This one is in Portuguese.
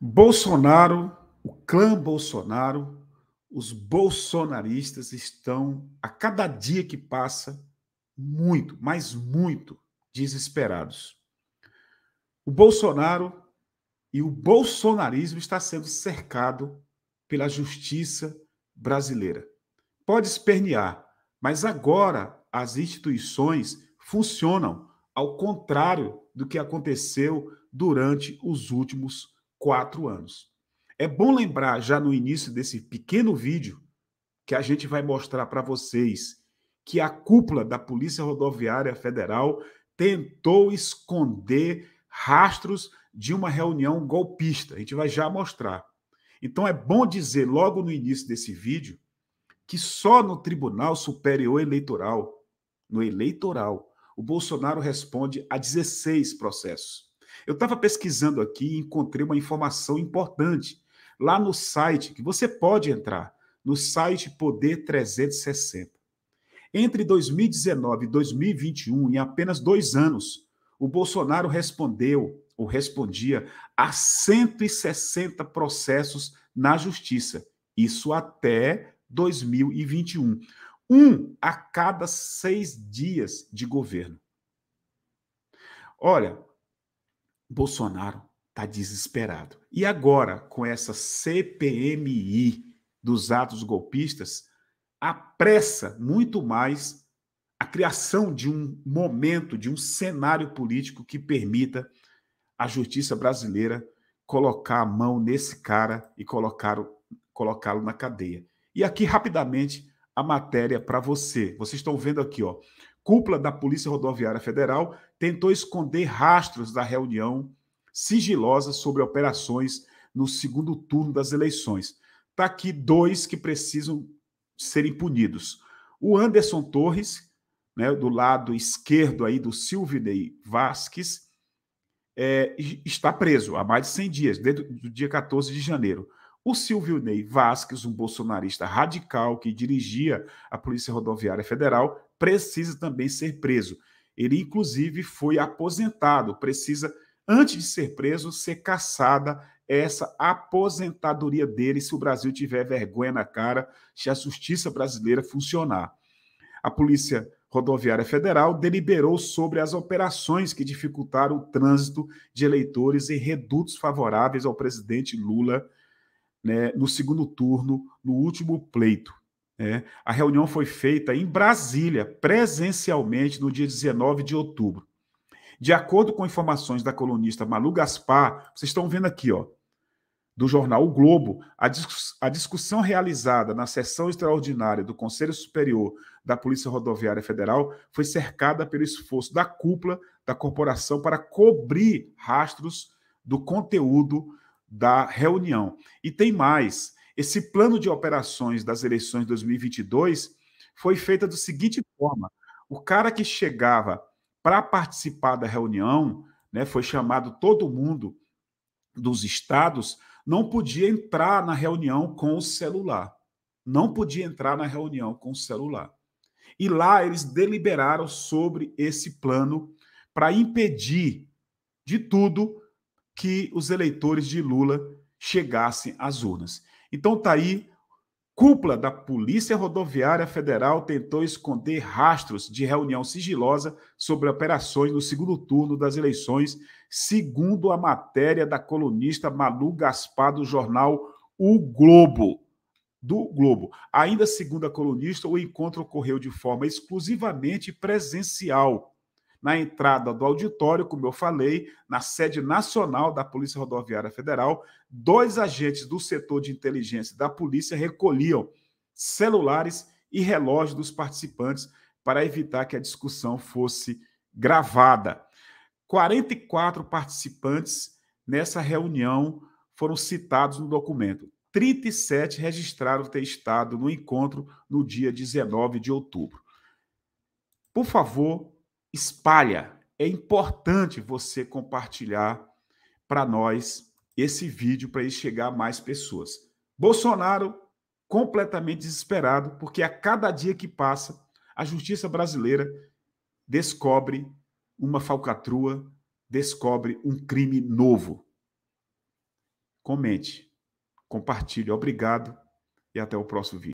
Bolsonaro, o clã Bolsonaro, os bolsonaristas estão, a cada dia que passa, muito, mas muito desesperados. O Bolsonaro e o bolsonarismo está sendo cercado pela justiça brasileira. Pode espernear, mas agora as instituições funcionam ao contrário do que aconteceu durante os últimos quatro anos. É bom lembrar já no início desse pequeno vídeo que a gente vai mostrar para vocês que a cúpula da Polícia Rodoviária Federal tentou esconder rastros de uma reunião golpista. A gente vai já mostrar. Então é bom dizer logo no início desse vídeo que só no Tribunal Superior Eleitoral, no eleitoral, o Bolsonaro responde a 16 processos. Eu estava pesquisando aqui e encontrei uma informação importante lá no site, que você pode entrar, no site Poder 360. Entre 2019 e 2021, em apenas dois anos, o Bolsonaro respondeu ou respondia a 160 processos na justiça. Isso até 2021. Um a cada seis dias de governo. Olha, Bolsonaro está desesperado. E agora, com essa CPMI dos atos golpistas, apressa muito mais a criação de um momento, de um cenário político que permita a justiça brasileira colocar a mão nesse cara e colocá-lo na cadeia. E aqui, rapidamente, a matéria para você. Vocês estão vendo aqui, ó cúpula da Polícia Rodoviária Federal tentou esconder rastros da reunião sigilosa sobre operações no segundo turno das eleições. Está aqui dois que precisam serem punidos. O Anderson Torres, né, do lado esquerdo aí do Silvinei Vasques, é, está preso há mais de 100 dias, desde o dia 14 de janeiro. O Silvio Ney Vasques, um bolsonarista radical que dirigia a Polícia Rodoviária Federal, precisa também ser preso. Ele, inclusive, foi aposentado, precisa, antes de ser preso, ser caçada essa aposentadoria dele se o Brasil tiver vergonha na cara, se a justiça brasileira funcionar. A Polícia Rodoviária Federal deliberou sobre as operações que dificultaram o trânsito de eleitores e redutos favoráveis ao presidente Lula né, no segundo turno, no último pleito. É, a reunião foi feita em Brasília, presencialmente, no dia 19 de outubro. De acordo com informações da colunista Malu Gaspar, vocês estão vendo aqui, ó, do jornal O Globo, a, a discussão realizada na sessão extraordinária do Conselho Superior da Polícia Rodoviária Federal foi cercada pelo esforço da cúpula da corporação para cobrir rastros do conteúdo da reunião. E tem mais esse plano de operações das eleições de 2022 foi feito da seguinte forma: o cara que chegava para participar da reunião, né, foi chamado todo mundo dos estados, não podia entrar na reunião com o celular. Não podia entrar na reunião com o celular. E lá eles deliberaram sobre esse plano para impedir de tudo que os eleitores de Lula chegassem às urnas. Então tá aí, cúpula da Polícia Rodoviária Federal tentou esconder rastros de reunião sigilosa sobre operações no segundo turno das eleições, segundo a matéria da colunista Malu Gaspar do jornal O Globo. Do Globo. Ainda segundo a colunista, o encontro ocorreu de forma exclusivamente presencial na entrada do auditório, como eu falei, na sede nacional da Polícia Rodoviária Federal, dois agentes do setor de inteligência da polícia recolhiam celulares e relógios dos participantes para evitar que a discussão fosse gravada. 44 participantes nessa reunião foram citados no documento. 37 registraram ter estado no encontro no dia 19 de outubro. Por favor, espalha. É importante você compartilhar para nós esse vídeo para ele chegar a mais pessoas. Bolsonaro completamente desesperado, porque a cada dia que passa, a justiça brasileira descobre uma falcatrua, descobre um crime novo. Comente, compartilhe. Obrigado e até o próximo vídeo.